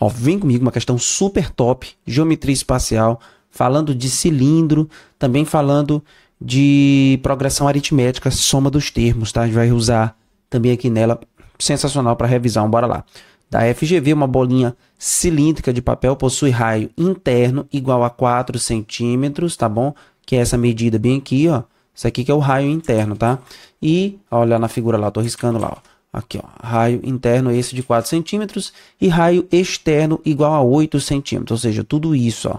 Ó, vem comigo, uma questão super top, geometria espacial, falando de cilindro, também falando de progressão aritmética, soma dos termos, tá? A gente vai usar também aqui nela, sensacional para revisar, bora lá. Da FGV, uma bolinha cilíndrica de papel possui raio interno igual a 4 centímetros, tá bom? Que é essa medida bem aqui, ó. Isso aqui que é o raio interno, tá? E, olha na figura lá, tô riscando lá, ó. Aqui, ó, raio interno é esse de 4 centímetros e raio externo igual a 8 centímetros. Ou seja, tudo isso, ó,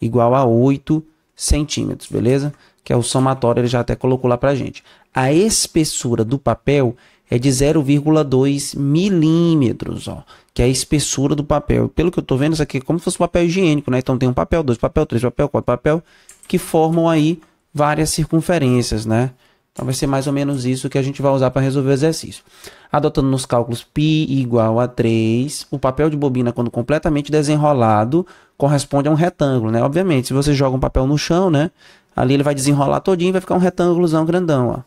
igual a 8 centímetros, beleza? Que é o somatório, ele já até colocou lá pra gente. A espessura do papel é de 0,2 milímetros, ó, que é a espessura do papel. Pelo que eu tô vendo, isso aqui é como se fosse papel higiênico, né? Então tem um papel, dois papel, três papel, quatro papel, que formam aí várias circunferências, né? Então vai ser mais ou menos isso que a gente vai usar para resolver o exercício. Adotando nos cálculos π igual a 3, o papel de bobina quando completamente desenrolado corresponde a um retângulo, né? Obviamente, se você joga um papel no chão, né? Ali ele vai desenrolar todinho e vai ficar um retângulozão grandão, ó.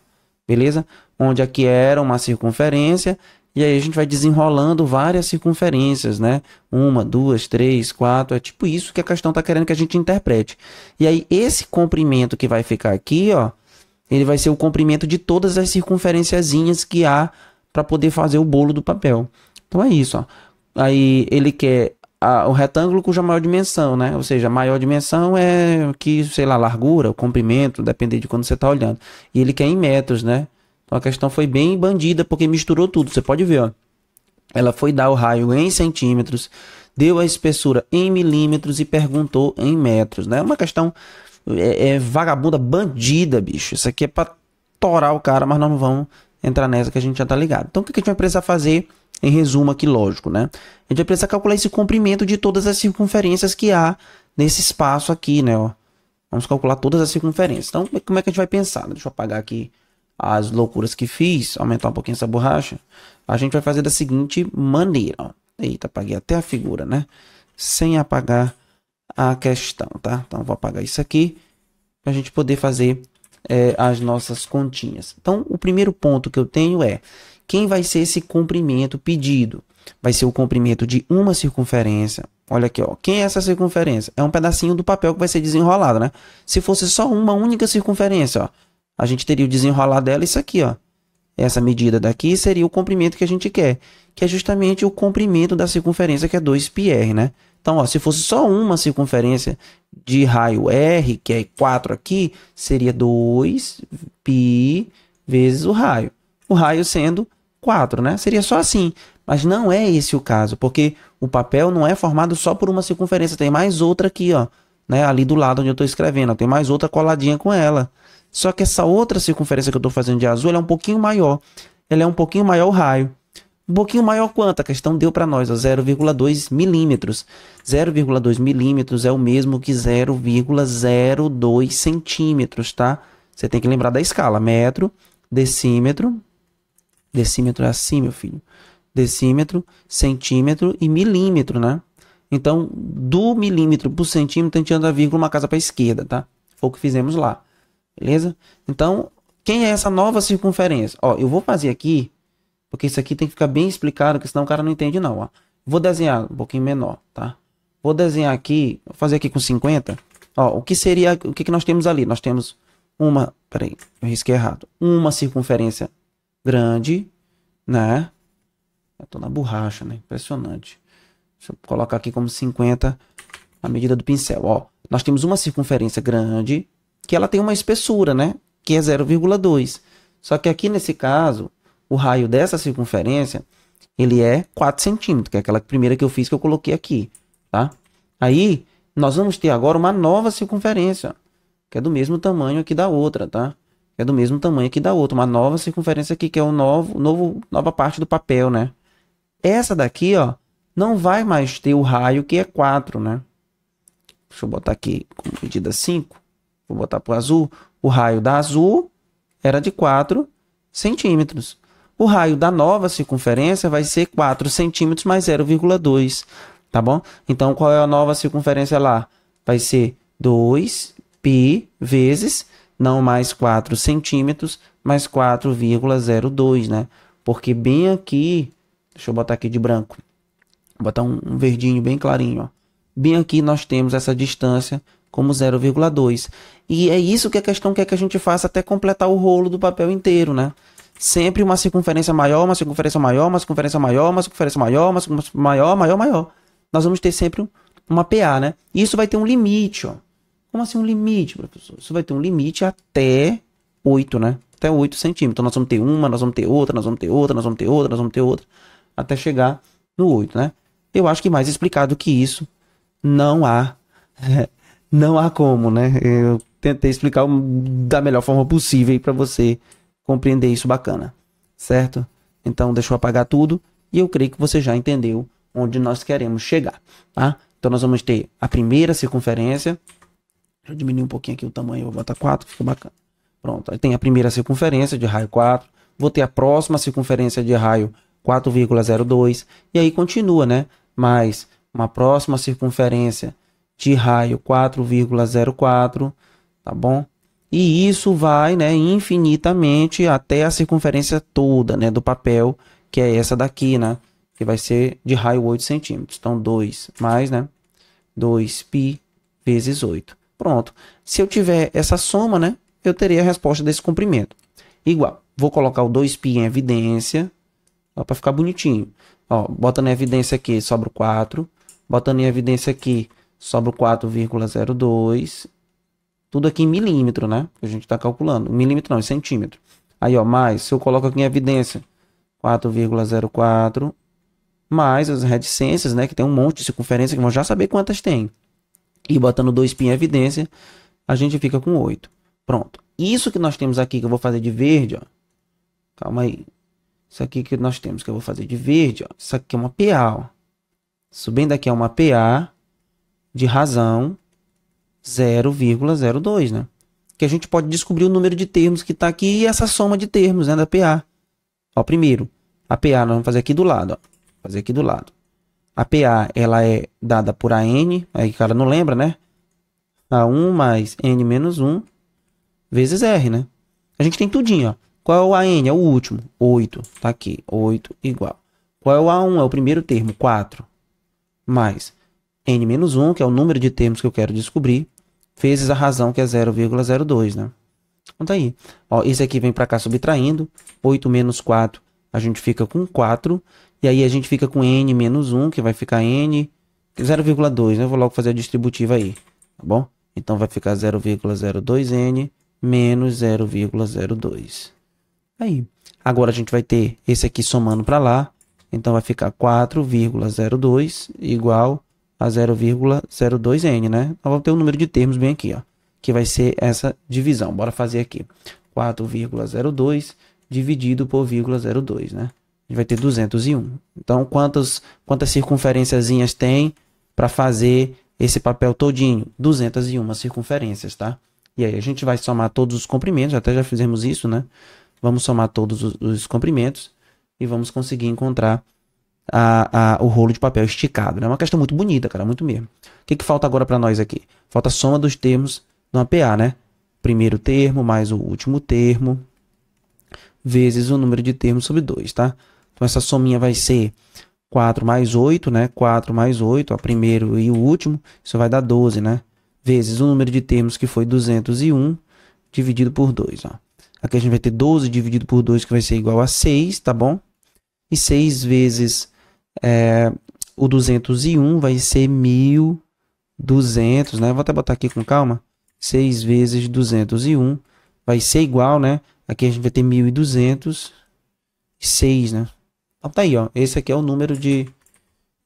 Beleza? Onde aqui era uma circunferência e aí a gente vai desenrolando várias circunferências, né? Uma, duas, três, quatro. É tipo isso que a questão está querendo que a gente interprete. E aí, esse comprimento que vai ficar aqui, ó, ele vai ser o comprimento de todas as circunferenciazinhas que há para poder fazer o bolo do papel. Então é isso. Ó. Aí ele quer a, o retângulo cuja maior dimensão, né? Ou seja, a maior dimensão é que, sei lá, largura, comprimento, depende de quando você está olhando. E ele quer em metros, né? Então a questão foi bem bandida, porque misturou tudo. Você pode ver, ó. Ela foi dar o raio em centímetros, deu a espessura em milímetros e perguntou em metros, né? É uma questão é, é vagabunda, bandida, bicho. Isso aqui é pra torar o cara, mas nós não vamos entrar nessa que a gente já tá ligado. Então o que a gente vai precisar fazer, em resumo aqui, lógico, né? A gente vai precisar calcular esse comprimento de todas as circunferências que há nesse espaço aqui, né? Ó. Vamos calcular todas as circunferências. Então, como é, é que a gente vai pensar? Deixa eu apagar aqui as loucuras que fiz, aumentar um pouquinho essa borracha. A gente vai fazer da seguinte maneira, ó. Eita, apaguei até a figura, né? Sem apagar a questão, tá? Então, vou apagar isso aqui para a gente poder fazer é, as nossas continhas. Então, o primeiro ponto que eu tenho é quem vai ser esse comprimento pedido? Vai ser o comprimento de uma circunferência. Olha aqui, ó. Quem é essa circunferência? É um pedacinho do papel que vai ser desenrolado, né? Se fosse só uma única circunferência, ó, a gente teria o desenrolar dela isso aqui, ó. Essa medida daqui seria o comprimento que a gente quer, que é justamente o comprimento da circunferência, que é 2πr, né? Então, ó, se fosse só uma circunferência de raio R, que é 4 aqui, seria 2π vezes o raio. O raio sendo 4, né? Seria só assim. Mas não é esse o caso, porque o papel não é formado só por uma circunferência. Tem mais outra aqui, ó, né? ali do lado onde eu estou escrevendo. tem mais outra coladinha com ela. Só que essa outra circunferência que eu estou fazendo de azul é um pouquinho maior. Ela é um pouquinho maior o raio. Um pouquinho maior quanto a questão deu para nós, 0,2 milímetros. 0,2 milímetros é o mesmo que 0,02 centímetros, tá? Você tem que lembrar da escala, metro, decímetro, decímetro é assim, meu filho, decímetro, centímetro e milímetro, né? Então, do milímetro para o centímetro, a gente anda a vírgula uma casa para a esquerda, tá? Foi o que fizemos lá, beleza? Então, quem é essa nova circunferência? Ó, eu vou fazer aqui porque isso aqui tem que ficar bem explicado, porque senão o cara não entende não, ó. Vou desenhar um pouquinho menor, tá? Vou desenhar aqui, vou fazer aqui com 50. Ó, o que seria, o que, que nós temos ali? Nós temos uma, peraí, eu risquei errado. Uma circunferência grande, né? Eu tô na borracha, né? Impressionante. Deixa eu colocar aqui como 50 a medida do pincel, ó. Nós temos uma circunferência grande, que ela tem uma espessura, né? Que é 0,2. Só que aqui nesse caso, o raio dessa circunferência, ele é 4 centímetros, que é aquela primeira que eu fiz que eu coloquei aqui, tá? Aí, nós vamos ter agora uma nova circunferência, que é do mesmo tamanho aqui da outra, tá? É do mesmo tamanho aqui da outra, uma nova circunferência aqui, que é o novo, novo, nova parte do papel, né? Essa daqui, ó, não vai mais ter o raio que é 4, né? Deixa eu botar aqui como medida 5. Vou botar para o azul. O raio da azul era de 4 centímetros. O raio da nova circunferência vai ser 4 centímetros mais 0,2, tá bom? Então, qual é a nova circunferência lá? Vai ser 2π vezes, não mais 4 centímetros, mais 4,02, né? Porque bem aqui, deixa eu botar aqui de branco, vou botar um, verdinho bem clarinho, ó. Bem aqui nós temos essa distância como 0,2. E é isso que a questão quer que a gente faça até completar o rolo do papel inteiro, né? sempre uma circunferência maior, uma circunferência maior, uma circunferência maior, uma circunferência maior, uma circunferência maior, maior, maior. Nós vamos ter sempre uma PA, né? isso vai ter um limite, ó. Como assim um limite, professor? Isso vai ter um limite até 8, né? Até 8 centímetros. Então nós vamos ter uma, nós vamos ter outra, nós vamos ter outra, nós vamos ter outra, nós vamos ter outra, até chegar no 8, né? Eu acho que mais explicado que isso não há. não há como, né? Eu tentei explicar da melhor forma possível para você compreender isso bacana, certo? Então deixa eu apagar tudo e eu creio que você já entendeu onde nós queremos chegar, tá? Então nós vamos ter a primeira circunferência. Deixa eu diminuir um pouquinho aqui o tamanho, eu vou botar 4, fica bacana. Pronto, aí tem a primeira circunferência de raio 4, vou ter a próxima circunferência de raio 4,02 e aí continua, né? Mais uma próxima circunferência de raio 4,04, tá bom? E isso vai né, infinitamente até a circunferência toda né, do papel, que é essa daqui, né? Que vai ser de raio 8 centímetros. Então, 2 mais, né? 2π vezes 8. Pronto. Se eu tiver essa soma, né? Eu teria a resposta desse comprimento. Igual. Vou colocar o 2π em evidência, para ficar bonitinho. Ó, botando em evidência aqui, sobra o 4. Botando em evidência aqui, sobra o 4,02. Tudo aqui em milímetro, né? Que a gente está calculando. Milímetro não, em centímetro. Aí, ó, mais, se eu coloco aqui em evidência, 4,04 mais as reticências, né? Que tem um monte de circunferência que vão já saber quantas tem. E botando 2π em evidência, a gente fica com 8. Pronto. Isso que nós temos aqui, que eu vou fazer de verde, ó. Calma aí. Isso aqui que nós temos, que eu vou fazer de verde, ó. Isso aqui é uma PA, ó. Subindo aqui é uma PA de razão 0,02, né? Que a gente pode descobrir o número de termos que está aqui e essa soma de termos, né, da PA. Ó, primeiro, a PA nós vamos fazer aqui do lado, ó. Fazer aqui do lado. A PA, ela é dada por AN, aí o cara não lembra, né? A1 mais N menos 1 vezes R, né? A gente tem tudinho, ó. Qual é o AN? É o último. 8. Tá aqui. 8 igual. Qual é o A1? É o primeiro termo. 4. Mais N menos 1, que é o número de termos que eu quero descobrir vezes a razão, que é 0,02, né? Então tá aí. Ó, esse aqui vem para cá subtraindo. 8 menos 4, a gente fica com 4. E aí a gente fica com n menos 1, que vai ficar n... 0,2, né? Eu vou logo fazer a distributiva aí, tá bom? Então vai ficar 0,02n menos 0,02. Aí. Agora a gente vai ter esse aqui somando para lá. Então vai ficar 4,02 igual a 0,02n, né? Eu vou ter o um número de termos bem aqui, ó, que vai ser essa divisão. Bora fazer aqui. 4,02 dividido por 0,02, né? A gente vai ter 201. Então, quantas, quantas circunferênciazinhas tem para fazer esse papel todinho? 201 circunferências, tá? E aí a gente vai somar todos os comprimentos, até já fizemos isso, né? Vamos somar todos os, os comprimentos e vamos conseguir encontrar a, a, o rolo de papel esticado. Né? É né? uma questão muito bonita, cara, muito mesmo. O que, que falta agora para nós aqui? Falta a soma dos termos do APA, né? Primeiro termo mais o último termo, vezes o número de termos sobre 2, tá? Então, essa sominha vai ser 4 mais 8, né? 4 mais 8, o primeiro e o último, isso vai dar 12, né? Vezes o número de termos que foi 201, dividido por 2, ó. Aqui a gente vai ter 12 dividido por 2, que vai ser igual a 6, tá bom? E 6 vezes é, o 201 vai ser 1.200, né? Vou até botar aqui com calma. 6 vezes 201 vai ser igual, né? Aqui a gente vai ter 1.206, né? Então tá aí, ó. Esse aqui é o número de,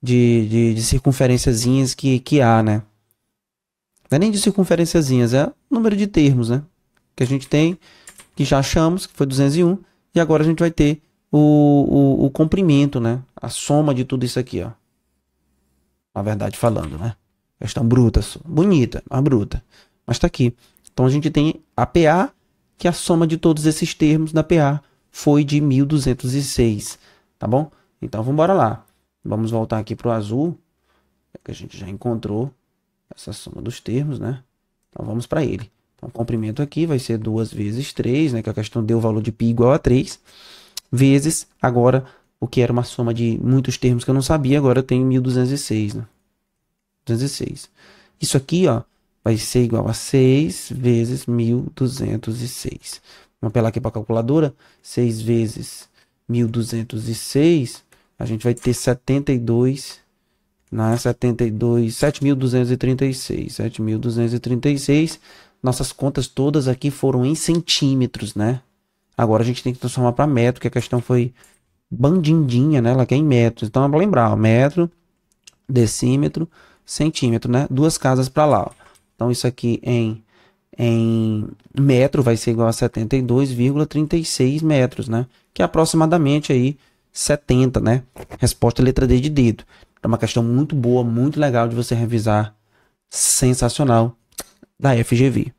de, de, de circunferenciazinhas que, que há, né? Não é nem de circunferenciazinhas, é o número de termos, né? Que a gente tem, que já achamos, que foi 201. E agora a gente vai ter o, o, o comprimento, né? A soma de tudo isso aqui, ó. Na verdade, falando, né? Questão bruta, bonita, mas bruta. Mas tá aqui. Então a gente tem a PA, que é a soma de todos esses termos da PA foi de 1206, tá bom? Então vamos embora lá. Vamos voltar aqui pro azul, é que a gente já encontrou essa soma dos termos, né? Então vamos para ele. Então, comprimento aqui vai ser 2 vezes 3, né? Que é a questão deu o valor de π igual a 3 vezes agora o que era uma soma de muitos termos que eu não sabia, agora eu tenho 1206, né? 206. Isso aqui, ó, vai ser igual a 6 vezes 1206. Vamos apelar aqui para a calculadora, 6 vezes 1206, a gente vai ter 72 na 72, 7236, 7236. Nossas contas todas aqui foram em centímetros, né? Agora a gente tem que transformar para metro, que a questão foi bandindinha, né? Ela quer em metros. Então é lembrar, ó, metro, decímetro, centímetro, né? Duas casas para lá. Ó. Então isso aqui em em metro vai ser igual a 72,36 metros, né? Que é aproximadamente aí 70, né? Resposta letra D de dedo. É uma questão muito boa, muito legal de você revisar. Sensacional da FGV.